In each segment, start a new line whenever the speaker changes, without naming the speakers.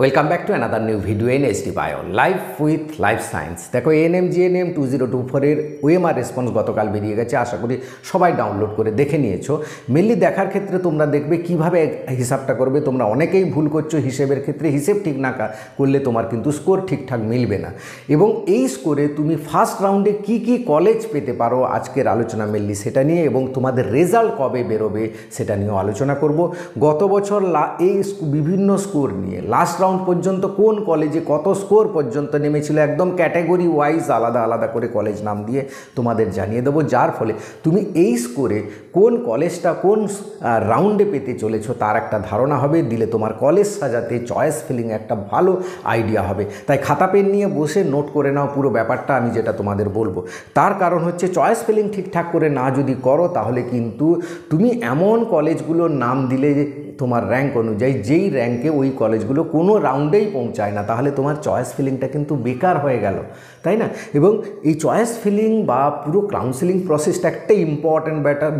welcome back to another new video N S D bio life with life science দেখো N M G N M two zero two ফোরের ওয়েমার response গতকাল বেরিয়ে গেছে আশা করি সবাই ডাউনলোড করে দেখে নিয়েছো মেনলি দেখার ক্ষেত্রে তোমরা দেখবে কীভাবে হিসাবটা করবে তোমরা অনেকেই ভুল করছো হিসেবের ক্ষেত্রে হিসেব ঠিক না করলে তোমার কিন্তু স্কোর ঠিকঠাক মিলবে না এবং এই স্কোরে তুমি ফার্স্ট রাউন্ডে কী কী কলেজ পেতে পারো আজকের আলোচনা মেনলি সেটা নিয়ে এবং তোমাদের রেজাল্ট কবে বেরোবে সেটা নিয়েও আলোচনা করব গত বছর এই বিভিন্ন স্কোর নিয়ে লাস্ট রাউন্ড পর্যন্ত কোন কলেজে কত স্কোর পর্যন্ত নেমেছিল একদম ক্যাটাগরি ওয়াইজ আলাদা আলাদা করে কলেজ নাম দিয়ে তোমাদের জানিয়ে দেবো যার ফলে তুমি এই স্কোরে কোন কলেজটা কোন রাউন্ডে পেতে চলেছ তার একটা ধারণা হবে দিলে তোমার কলেজ সাজাতে চয়েস ফিলিং একটা ভালো আইডিয়া হবে তাই খাতা পেন নিয়ে বসে নোট করে নাও পুরো ব্যাপারটা আমি যেটা তোমাদের বলবো তার কারণ হচ্ছে চয়েস ফিলিং ঠিকঠাক করে না যদি করো তাহলে কিন্তু তুমি এমন কলেজগুলোর নাম দিলে তোমার র্যাঙ্ক অনুযায়ী যেই র্যাঙ্কে ওই কলেজগুলো কোনো রাউন্ডেই পৌঁছায় না তাহলে তোমার চয়েস ফিলিংটা কিন্তু বেকার হয়ে গেল তাই না এবং এই চয়েস ফিলিং বা পুরো কাউন্সেলিং প্রসেসটা একটা ইম্পর্ট্যান্ট ব্যাটার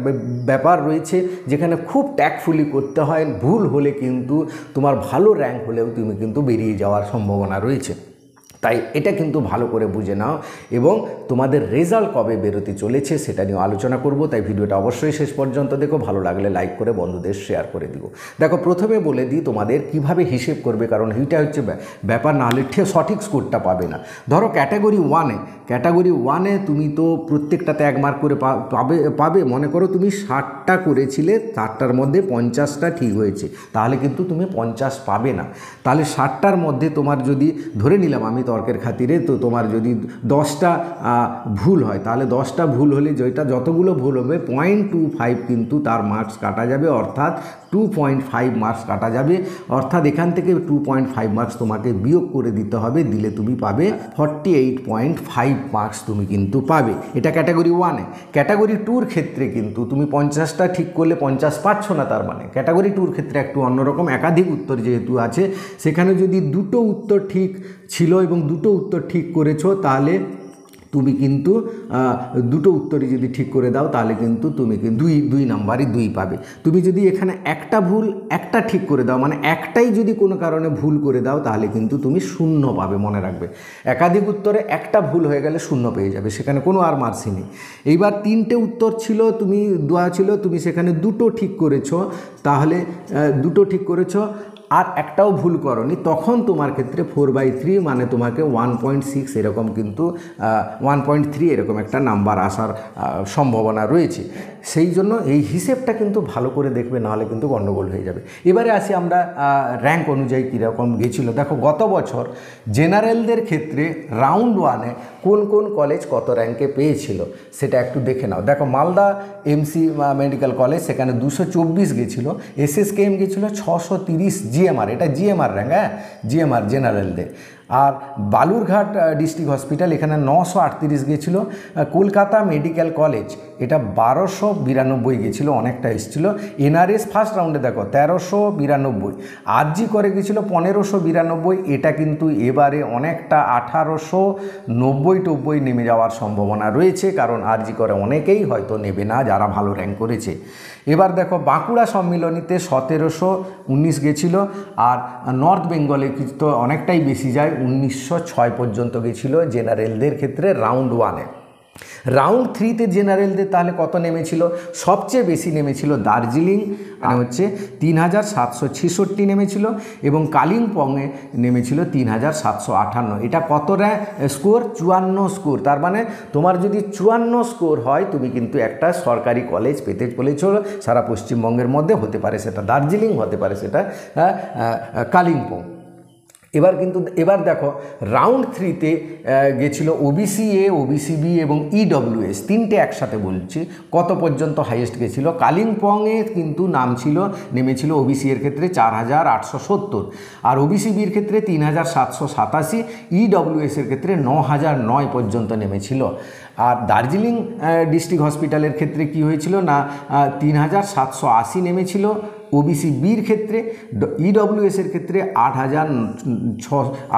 ব্যাপার রয়েছে যেখানে খুব ট্যাকফুলি করতে হয় ভুল হলে কিন্তু তোমার ভালো র্যাঙ্ক হলেও তুমি কিন্তু বেরিয়ে যাওয়ার সম্ভাবনা রয়েছে তাই এটা কিন্তু ভালো করে বুঝে নাও এবং তোমাদের রেজাল্ট কবে বেরোতে চলেছে সেটা নিয়ে আলোচনা করব তাই ভিডিওটা অবশ্যই শেষ পর্যন্ত দেখো ভালো লাগলে লাইক করে বন্ধুদের শেয়ার করে দিও দেখো প্রথমে বলে দিই তোমাদের কিভাবে হিসেব করবে কারণ এইটা হচ্ছে ব্যাপার না হলে ঠিক সঠিক স্কোরটা পাবে না ধরো ক্যাটাগরি ওয়ানে ক্যাটাগরি ওয়ানে তুমি তো প্রত্যেকটাতে এক মার্ক করে পাবে পাবে মনে করো তুমি ষাটটা করেছিলে ষাটটার মধ্যে পঞ্চাশটা ঠিক হয়েছে তাহলে কিন্তু তুমি পঞ্চাশ পাবে না তাহলে ষাটটার মধ্যে তোমার যদি ধরে নিলাম আমি তো তর্কের খাতিরে তো তোমার যদি দশটা ভুল হয় তাহলে দশটা ভুল হলে যেটা যতগুলো ভুল হবে পয়েন্ট টু ফাইভ কিন্তু তার মার্কস কাটা যাবে অর্থাৎ টু পয়েন্ট ফাইভ মার্কস কাটা যাবে অর্থাৎ এখান থেকে টু পয়েন্ট ফাইভ মার্কস তোমাকে বিয়োগ করে দিতে হবে দিলে তুমি পাবে forty eight point five marks তুমি কিন্তু পাবে এটা ক্যাটাগরি ওয়ানে ক্যাটাগরি টুর ক্ষেত্রে কিন্তু তুমি পঞ্চাশটা ঠিক করলে পঞ্চাশ পাচ্ছ না তার মানে ক্যাটাগরি টুর ক্ষেত্রে একটু অন্যরকম একাধিক উত্তর যেহেতু আছে সেখানে যদি দুটো উত্তর ঠিক ছিল এবং দুটো উত্তর ঠিক করেছো তাহলে তুমি কিন্তু দুটো উত্তরই যদি ঠিক করে দাও তাহলে কিন্তু তুমি দুই দুই নাম্বারই দুই পাবে তুমি যদি এখানে একটা ভুল একটা ঠিক করে দাও মানে একটাই যদি কোনো কারণে ভুল করে দাও তাহলে কিন্তু তুমি শূন্য পাবে মনে রাখবে একাধিক উত্তরে একটা ভুল হয়ে গেলে শূন্য পেয়ে যাবে সেখানে কোনো আর মার্সি নেই এইবার তিনটে উত্তর ছিল তুমি দোয়া ছিল তুমি সেখানে দুটো ঠিক করেছো তাহলে দুটো ঠিক করেছো আর একটাও ভুল করনি তখন তোমার ক্ষেত্রে ফোর বাই থ্রি মানে তোমাকে ওয়ান পয়েন্ট সিক্স এরকম কিন্তু ওয়ান পয়েন্ট থ্রি এরকম একটা নাম্বার আসার সম্ভাবনা রয়েছে সেই জন্য এই হিসেবটা কিন্তু ভালো করে দেখবে নাহলে কিন্তু গণ্ডগোল হয়ে যাবে এবারে আসি আমরা র্যাঙ্ক অনুযায়ী কীরকম গেছিলো দেখো গত বছর জেনারেলদের ক্ষেত্রে রাউন্ড ওয়ানে কোন কোন কলেজ কত র্যাঙ্কে পেয়েছিল সেটা একটু দেখে নাও দেখো মালদা এমসি মেডিকেল কলেজ সেখানে দুশো চব্বিশ গেছিলো এসএসকেএম গেছিলো ছশো তিরিশ জিএমআর এটা জিএমআর রেঙ্গা জিএমআর জেনারেলদের আর বালুরঘাট ডিস্ট্রিক্ট হসপিটাল এখানে নশো আটত্রিশ গেছিলো কলকাতা মেডিকেল কলেজ এটা বারোশো বিরানব্বই গেছিলো অনেকটা এসেছিলো এনআরএস ফার্স্ট রাউন্ডে দেখো তেরোশো বিরানব্বই আর জি করে গেছিলো পনেরোশো বিরানব্বই এটা কিন্তু এবারে অনেকটা আঠারোশো নব্বই টব্বই নেমে যাওয়ার সম্ভাবনা রয়েছে কারণ আর জি করে অনেকেই হয়তো নেবে না যারা ভালো র্যাঙ্ক করেছে এবার দেখো বাঁকুড়া সম্মিলনীতে সতেরোশো উনিশ গেছিলো আর নর্থ বেঙ্গলে কিন্তু অনেকটাই বেশি যায় উনিশশো পর্যন্ত গেছিলো জেনারেলদের ক্ষেত্রে রাউন্ড ওয়ানে রাউন্ড থ্রিতে জেনারেলদের তাহলে কত নেমেছিল সবচেয়ে বেশি নেমেছিল দার্জিলিং মানে হচ্ছে তিন হাজার সাতশো ছেষট্টি নেমেছিল এবং কালিম্পংয়ে নেমেছিল তিন হাজার সাতশো আটান্ন এটা কত র্যা স্কোর চুয়ান্ন স্কোর তার মানে তোমার যদি চুয়ান্ন স্কোর হয় তুমি কিন্তু একটা সরকারি কলেজ পেতে চলেছ সারা পশ্চিমবঙ্গের মধ্যে হতে পারে সেটা দার্জিলিং হতে পারে সেটা কালিম্পং এবার কিন্তু এবার দেখো রাউন্ড থ্রিতে গেছিল ওবিসি এ ওবিসি বি এবং ইডব্লিউএস e তিনটে একসাথে বলছি কত পর্যন্ত হাইয়েস্ট গেছিলো কালিম্পংয়ে কিন্তু নাম ছিল নেমেছিল ওবিসি এর ক্ষেত্রে চার হাজার আটশো সত্তর আর ওবিসি বির ক্ষেত্রে তিন হাজার সাতশো সাতাশি ইডব্লিউএস e এর ক্ষেত্রে ন হাজার নয় পর্যন্ত নেমেছিল আর দার্জিলিং ডিস্ট্রিক্ট হসপিটালের ক্ষেত্রে কি হয়েছিল না তিন হাজার সাতশো আশি নেমেছিল ওবিসি বির ক্ষেত্রে ইডব্লিউএসের e ক্ষেত্রে আট হাজার ছ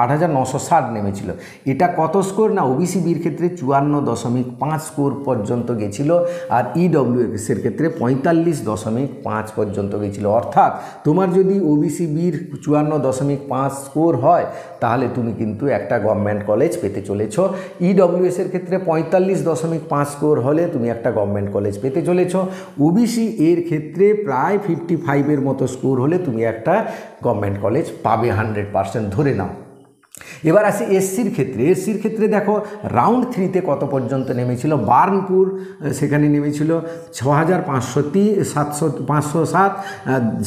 আট হাজার নশো ষাট নেমেছিল এটা কত স্কোর না ওবিসি বির ক্ষেত্রে চুয়ান্ন দশমিক পাঁচ স্কোর পর্যন্ত গেছিল আর ইডব্লিউএসের e ক্ষেত্রে পঁয়তাল্লিশ দশমিক পাঁচ পর্যন্ত গেছিল অর্থাৎ তোমার যদি ওবিসি বির চুয়ান্ন দশমিক পাঁচ স্কোর হয় তাহলে তুমি কিন্তু একটা গভর্নমেন্ট কলেজ পেতে চলেছ ইডব্লিউএসের e ক্ষেত্রে পঁয়তাল্লিশ দশমিক পাঁচ স্কোর হলে তুমি একটা গভর্নমেন্ট কলেজ পেতে চলেছ ওবিসি এর ক্ষেত্রে প্রায় ফিফটি ফাইভ ফাইভের মতো স্কোর হলে তুমি একটা গভর্নমেন্ট কলেজ পাবে হান্ড্রেড পার্সেন্ট ধরে নাও এবার আসি এসসির ক্ষেত্রে এসসির ক্ষেত্রে দেখো রাউন্ড থ্রিতে কত পর্যন্ত নেমেছিল বার্নপুর সেখানে নেমেছিল ছ হাজার পাঁচশো তি সাতশো পাঁচশো সাত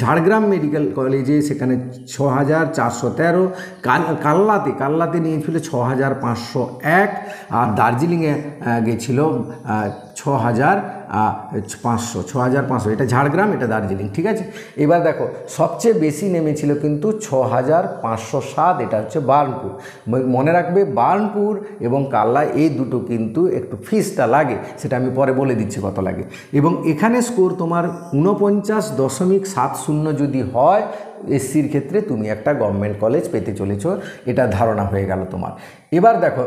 ঝাড়গ্রাম মেডিকেল কলেজে সেখানে ছ হাজার চারশো তেরো কাল্লাতে কাল্লাতে নিয়েছিল ছ হাজার পাঁচশো এক আর দার্জিলিংয়ে গেছিল ছ হাজার পাঁচশো ছ হাজার পাঁচশো এটা ঝাড়গ্রাম এটা দার্জিলিং ঠিক আছে এবার দেখো সবচেয়ে বেশি নেমেছিল কিন্তু ছ হাজার পাঁচশো সাত এটা হচ্ছে বার্নপুর মনে রাখবে বার্নপুর এবং কাল্লা এই দুটো কিন্তু একটু ফিসটা লাগে সেটা আমি পরে বলে দিচ্ছি কত লাগে এবং এখানে স্কোর তোমার ঊনপঞ্চাশ দশমিক সাত শূন্য যদি হয় এসসির ক্ষেত্রে তুমি একটা গভর্নমেন্ট কলেজ পেতে চলেছ এটা ধারণা হয়ে গেল তোমার এবার দেখো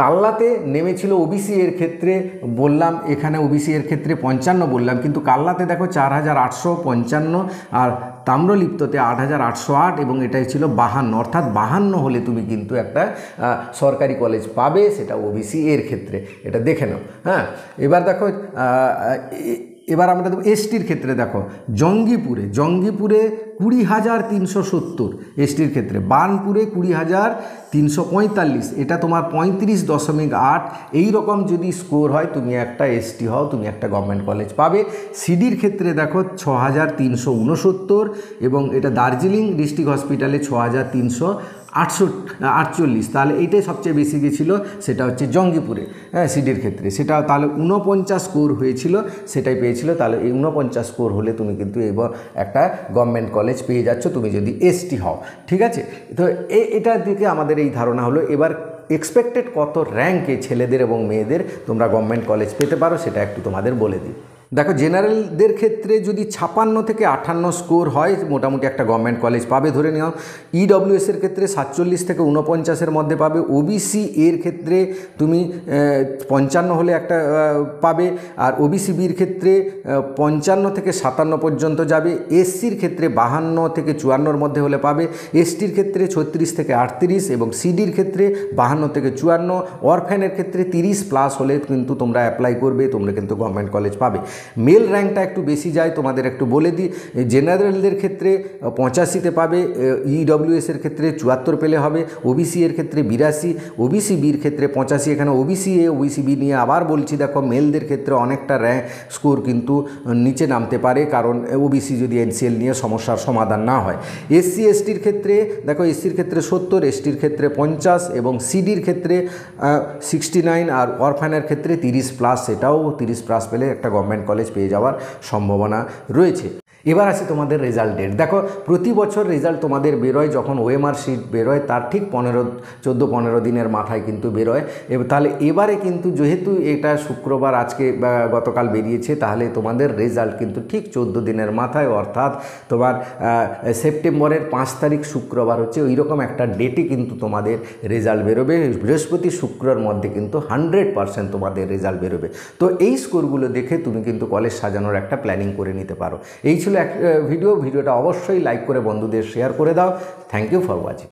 কাল্লাতে নেমেছিল ওবিসি এর ক্ষেত্রে বললাম এখানে ওবিসি এর ক্ষেত্রে পঞ্চান্ন বললাম কিন্তু কাল্লাতে দেখো চার হাজার আটশো পঞ্চান্ন আর তাম্রলিপ্ততে আট হাজার আটশো আট এবং এটাই ছিল বাহান্ন অর্থাৎ বাহান্ন হলে তুমি কিন্তু একটা সরকারি কলেজ পাবে সেটা ওবিসি এর ক্ষেত্রে এটা দেখে নাও হ্যাঁ এবার দেখো এবার আমরা দেখব এসটির ক্ষেত্রে দেখো জঙ্গিপুরে জঙ্গিপুরে কুড়ি হাজার তিনশো সত্তর এসটির ক্ষেত্রে বানপুরে কুড়ি হাজার তিনশো পঁয়তাল্লিশ এটা তোমার পঁয়ত্রিশ দশমিক আট এইরকম যদি স্কোর হয় তুমি একটা এসটি হও তুমি একটা গভর্নমেন্ট কলেজ পাবে সিডির ক্ষেত্রে দেখো ছ হাজার তিনশো উনসত্তর এবং এটা দার্জিলিং ডিস্ট্রিক্ট হসপিটালে ছ হাজার তিনশো আটশো আটচল্লিশ তাহলে এইটাই সবচেয়ে বেশি গেছিলো সেটা হচ্ছে জঙ্গিপুরে হ্যাঁ সিডির ক্ষেত্রে সেটা তাহলে ঊনপঞ্চাশ স্কোর হয়েছিল সেটাই পেয়েছিল তাহলে এই ঊনপঞ্চাশ স্কোর হলে তুমি কিন্তু এবার একটা গভর্নমেন্ট কলেজ পেয়ে যাচ্ছ তুমি যদি এসটি হও ঠিক আছে তো এটার দিকে আমাদের এই ধারণা হলো এবার এক্সপেক্টেড কত র্যাঙ্কে ছেলেদের এবং মেয়েদের তোমরা গভর্নমেন্ট কলেজ পেতে পারো সেটা একটু তোমাদের বলে দিই দেখো জেনারেলদের ক্ষেত্রে যদি ছাপান্ন থেকে আঠান্ন স্কোর হয় মোটামুটি একটা গভর্নমেন্ট কলেজ পাবে ধরে নেওয়া ইডব্লিউএসের ক্ষেত্রে সাতচল্লিশ থেকে উনপঞ্চাশের মধ্যে পাবে ওবিসি এর ক্ষেত্রে তুমি পঞ্চান্ন হলে একটা পাবে আর ওবিসি বির ক্ষেত্রে পঞ্চান্ন থেকে সাতান্ন পর্যন্ত যাবে এসসির ক্ষেত্রে বাহান্ন থেকে চুয়ান্নর মধ্যে হলে পাবে এসটির ক্ষেত্রে ছত্রিশ থেকে আটত্রিশ এবং সিডির ক্ষেত্রে বাহান্ন থেকে চুয়ান্ন অরফ্যানের ক্ষেত্রে তিরিশ প্লাস হলে কিন্তু তোমরা অ্যাপ্লাই করবে তোমরা কিন্তু গভর্নমেন্ট কলেজ পাবে মেল র্যাঙ্কটা একটু বেশি যায় তোমাদের একটু বলে দিই জেনারেলদের ক্ষেত্রে পঁচাশিতে পাবে ইডব্লিউএসের e ক্ষেত্রে চুয়াত্তর পেলে হবে ওবিসি এর ক্ষেত্রে বিরাশি ওবিসি বির ক্ষেত্রে পঁচাশি এখানে ওবিসি এ ওবিসি বি নিয়ে আবার বলছি দেখো মেলদের ক্ষেত্রে অনেকটা র্যাঙ্ক স্কোর কিন্তু নিচে নামতে পারে কারণ ওবিসি যদি এনসিএল নিয়ে সমস্যার সমাধান না হয় এসসি এসটির ক্ষেত্রে দেখো এসসির ক্ষেত্রে সত্তর এসটির ক্ষেত্রে পঞ্চাশ এবং সিডির ক্ষেত্রে সিক্সটি নাইন আর অরফানের ক্ষেত্রে তিরিশ প্লাস সেটাও তিরিশ প্লাস পেলে একটা গভর্নমেন্ট কলেজ পেয়ে যাওয়ার সম্ভাবনা রয়েছে এবার আসি তোমাদের রেজাল্ট ডেট দেখো প্রতি বছর রেজাল্ট তোমাদের বেরোয় যখন ওএমআর শিট বেরোয় তার ঠিক পনেরো চোদ্দো পনেরো দিনের মাথায় কিন্তু বেরোয় তাহলে এবারে কিন্তু যেহেতু এটা শুক্রবার আজকে গতকাল বেরিয়েছে তাহলে তোমাদের রেজাল্ট কিন্তু ঠিক চোদ্দো দিনের মাথায় অর্থাৎ তোমার সেপ্টেম্বরের পাঁচ তারিখ শুক্রবার হচ্ছে ওই রকম একটা ডেটে কিন্তু তোমাদের রেজাল্ট বেরোবে বৃহস্পতি শুক্রর মধ্যে কিন্তু হান্ড্রেড পারসেন্ট তোমাদের রেজাল্ট বেরোবে তো এই স্কোরগুলো দেখে তুমি কিন্তু কলেজ সাজানোর একটা প্ল্যানিং করে নিতে পারো এই ছিল ছিল এক ভিডিও ভিডিওটা অবশ্যই লাইক করে বন্ধুদের শেয়ার করে দাও থ্যাংক ইউ ফর ওয়াচিং